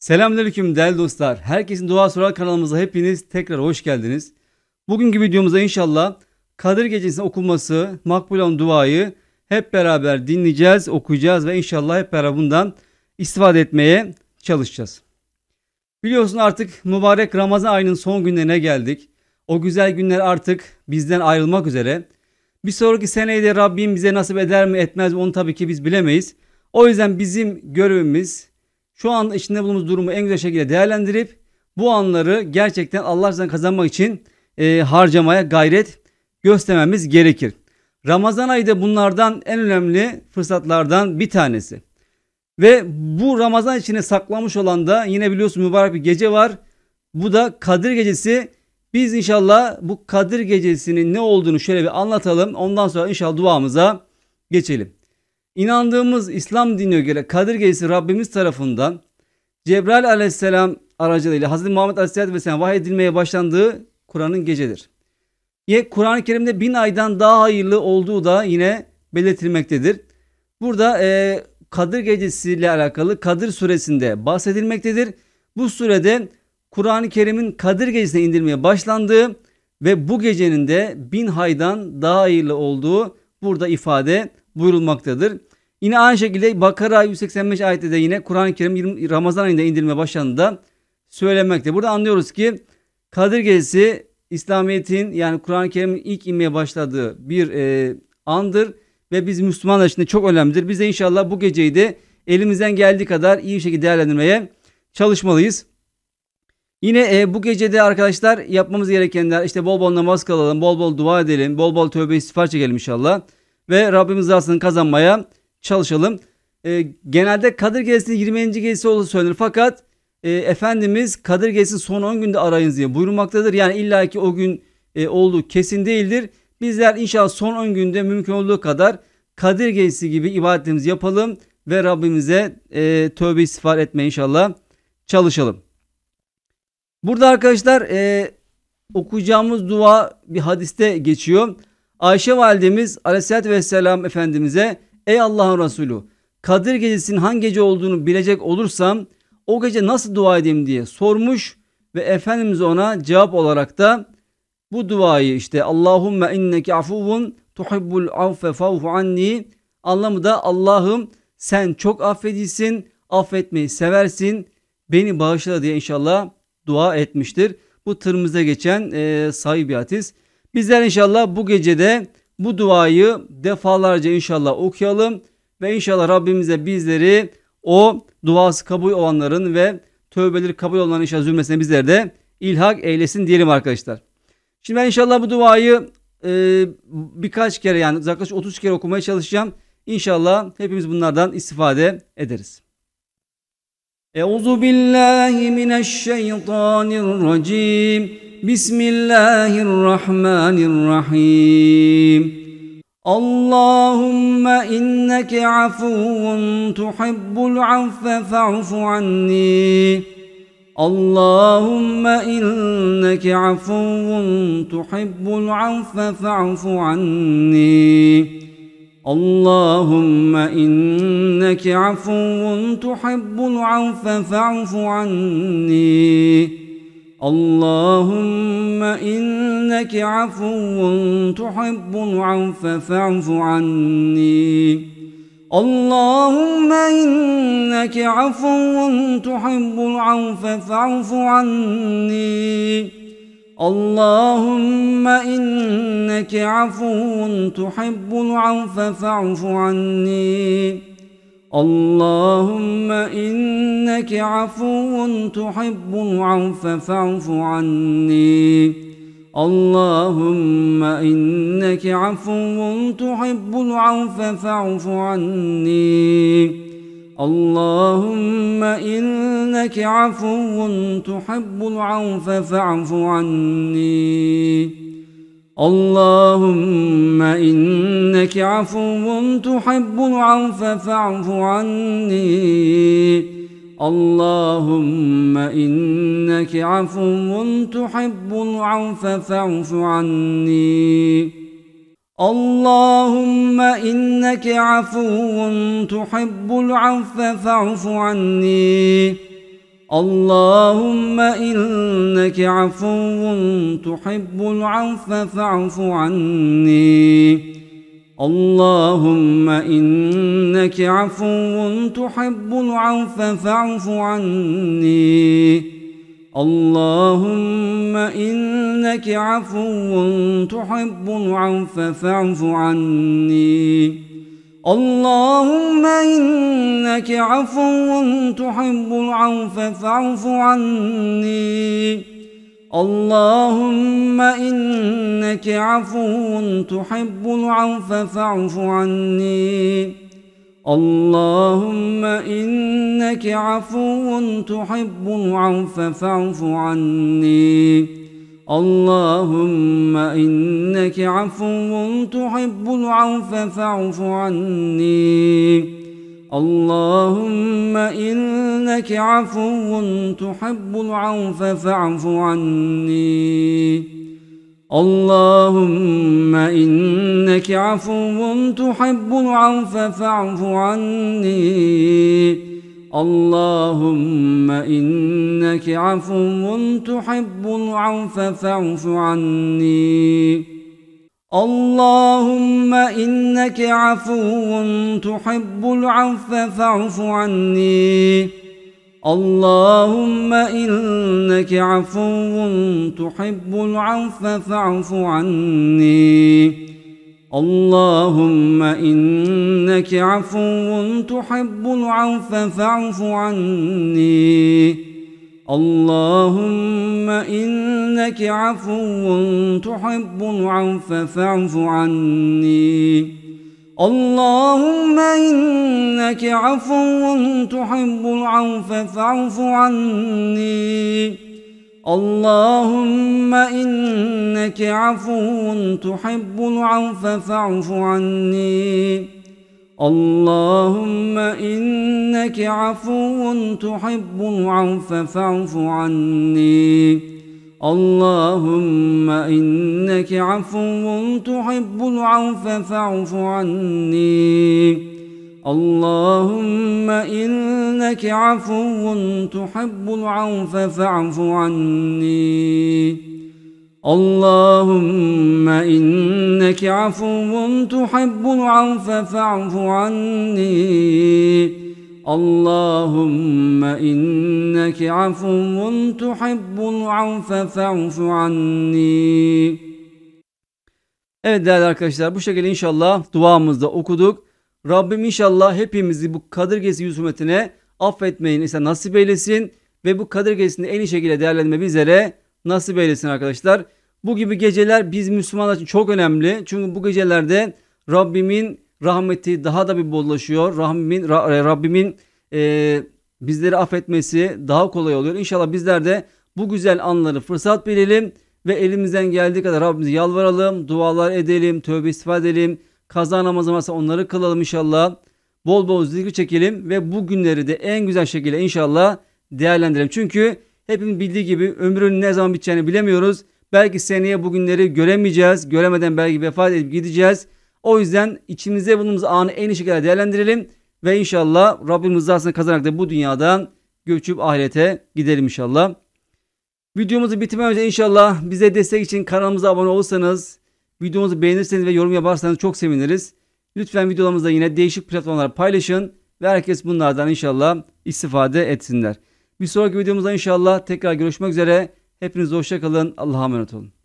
Selamünaleyküm değerli dostlar. Herkesin dua sorar kanalımıza hepiniz tekrar hoş geldiniz. Bugünkü videomuzda inşallah Kadir Gecesi'nin okunması, makbul olan duayı hep beraber dinleyeceğiz, okuyacağız ve inşallah hep beraber bundan istifade etmeye çalışacağız. Biliyorsun artık mübarek Ramazan ayının son günlerine geldik. O güzel günler artık bizden ayrılmak üzere. Bir sonraki seneyi de Rabbim bize nasip eder mi etmez mi onu tabii ki biz bilemeyiz. O yüzden bizim görevimiz, şu an içinde bulunduğumuz durumu en güzel şekilde değerlendirip bu anları gerçekten Allah razı kazanmak için e, harcamaya gayret göstermemiz gerekir. Ramazan ayı da bunlardan en önemli fırsatlardan bir tanesi. Ve bu Ramazan içine saklamış olan da yine biliyorsun mübarek bir gece var. Bu da Kadir Gecesi. Biz inşallah bu Kadir Gecesi'nin ne olduğunu şöyle bir anlatalım. Ondan sonra inşallah duamıza geçelim inandığımız İslam dinine göre Kadir Gecesi Rabbimiz tarafından Cebrail aleyhisselam aracılığıyla Hz. Muhammed aleyhisselatü vesselam vahiy edilmeye başlandığı Kur'an'ın gecedir. Kur'an-ı Kerim'de bin aydan daha hayırlı olduğu da yine belirtilmektedir. Burada e, Kadir Gecesi ile alakalı Kadir suresinde bahsedilmektedir. Bu surede Kur'an-ı Kerim'in Kadir Gecesi'ne indirmeye başlandığı ve bu gecenin de bin haydan daha hayırlı olduğu burada ifade buyurulmaktadır. Yine aynı şekilde Bakara 185 ayette de yine Kur'an-ı Kerim 20, Ramazan ayında indirilme başlandığında söylenmekte. Burada anlıyoruz ki Kadir Gecesi İslamiyet'in yani Kur'an-ı Kerim'in ilk inmeye başladığı bir e, andır ve biz Müslümanlar için de çok önemlidir. Biz de inşallah bu geceyi de elimizden geldiği kadar iyi bir şekilde değerlendirmeye çalışmalıyız. Yine e, bu gecede arkadaşlar yapmamız gerekenler işte bol bol namaz kılalım, bol bol dua edelim, bol bol tövbe istiğfar çekelim inşallah ve Rabbimiz rızasını kazanmaya çalışalım. E, genelde Kadir Gecesi'nin 20. gecesi olduğu söylenir fakat e, Efendimiz Kadir Gecesi'nin son 10 günde arayınız diye buyurmaktadır. Yani illaki o gün e, olduğu kesin değildir. Bizler inşallah son 10 günde mümkün olduğu kadar Kadir Gecesi gibi ibadetlerimizi yapalım ve Rabbimize e, tövbe istiğfar etmeye inşallah çalışalım. Burada arkadaşlar e, okuyacağımız dua bir hadiste geçiyor. Ayşe validemiz aleyhissalatü vesselam efendimize ey Allah'ın Resulü Kadir gecesinin hangi gece olduğunu bilecek olursam o gece nasıl dua edeyim diye sormuş ve Efendimiz ona cevap olarak da bu duayı işte Allahümme inneke afuvun tuhibbul affe favfu anni anlamı da Allah'ım sen çok affedilsin, affetmeyi seversin, beni bağışla diye inşallah dua etmiştir. Bu tırmızda geçen e, sahih hadis. Bizler inşallah bu gecede bu duayı defalarca inşallah okuyalım ve inşallah Rabbimize bizleri o duası kabul olanların ve tövbeleri kabul olanların inşallah zümresine bizler de ilhak eylesin diyelim arkadaşlar. Şimdi ben inşallah bu duayı e, birkaç kere yani yaklaşık 30 kere okumaya çalışacağım. İnşallah hepimiz bunlardan istifade ederiz. Euzu billahi mineşşeytanirracim. بسم الله الرحمن الرحيم اللهم إنك عفو تحب العفو فاعف عني اللهم إنك عفو تحب العفو فاعف عني اللهم إنك عفو تحب العفو فاعف عني اللهم إنك عفو تحب العفو فاعف عني اللهم إنك عفو تحب العفو فاعف عني اللهم إنك عفو تحب العفو فاعف عني اللهم إنك عفو تحب العفو فاعف عني اللهم إنك عفو تحب العفو فاعف عني اللهم إنك عفو تحب العفو فاعف عني اللهم إنك عفو تحب العفو فاعف عني اللهم إنك عفو تحب العفو فاعف عني اللهم إنك عفو تحب العفو فاعف عني اللهم إنك عفو تحب العفو فاعف عني اللهم إنك عفو تحب العفو فاعف عني اللهم إنك عفو تحب العفو فاعف عني اللهم إنك عفو تحب العوف فاعف عني اللهم إنك عفو تحب العوف فاعف عني اللهم إنك عفو تحب العوف فاعف عني اللهم إنك عفو تحب العفو فاعف عني اللهم إنك عفو تحب العفو فاعف عني اللهم إنك عفو تحب العفو فاعف عني اللهم إنك إنك عفو تحب العفو فاعف عني اللهم إنك عفو تحب العفو فاعف عني اللهم إنك عفو تحب العفو فاعف عني اللهم إنك عفو تحب العفو فاعف عني اللهم إنك عفو تحب العفو فاعف عني اللهم إنك عفو تحب العفو فاعف عني اللهم إنك عفو تحب العفو فاعف عني اللهم إنك عفو تحب العفو فاعف عني اللهم إنك عفو تحب العفو فاعف عني اللهم إنك عفو تحب العفو فاعف عني اللهم إنك عفو تحب العفو فاعف عني اللهم إنك عفو تحب العفو فاعف عني Evet değerli arkadaşlar bu şekilde inşallah duamızda okuduk. Rabbim inşallah hepimizi bu Kadir Gecesi husumetine affetmeyin ise nasip eylesin ve bu Kadir Gecesi'ni en iyi şekilde değerlendirme bizlere nasip eylesin arkadaşlar. Bu gibi geceler biz Müslümanlar için çok önemli. Çünkü bu gecelerde Rabbimin rahmeti daha da bir bollaşıyor. Rabbimin, e, Rabbimin e, bizleri affetmesi daha kolay oluyor. İnşallah bizler de bu güzel anları fırsat bilelim ve elimizden geldiği kadar Rabbimize yalvaralım, dualar edelim, tövbe istifa edelim. Kaza namazı varsa onları kılalım inşallah. Bol bol zikri çekelim ve bu günleri de en güzel şekilde inşallah değerlendirelim. Çünkü Hepimiz bildiği gibi ömrün ne zaman biteceğini bilemiyoruz. Belki seneye bugünleri göremeyeceğiz. Göremeden belki vefat edip gideceğiz. O yüzden içimizde bulunduğumuz anı en iyi şekilde değerlendirelim. Ve inşallah Rabbim rızasını kazanarak da bu dünyadan göçüp ahirete gidelim inşallah. Videomuzu bitirmeden önce inşallah bize destek için kanalımıza abone olsanız, videomuzu beğenirseniz ve yorum yaparsanız çok seviniriz. Lütfen videolarımızda yine değişik platformlara paylaşın ve herkes bunlardan inşallah istifade etsinler. Bir sonraki videomuzda inşallah tekrar görüşmek üzere. Hepinize hoşçakalın. Allah'a emanet olun.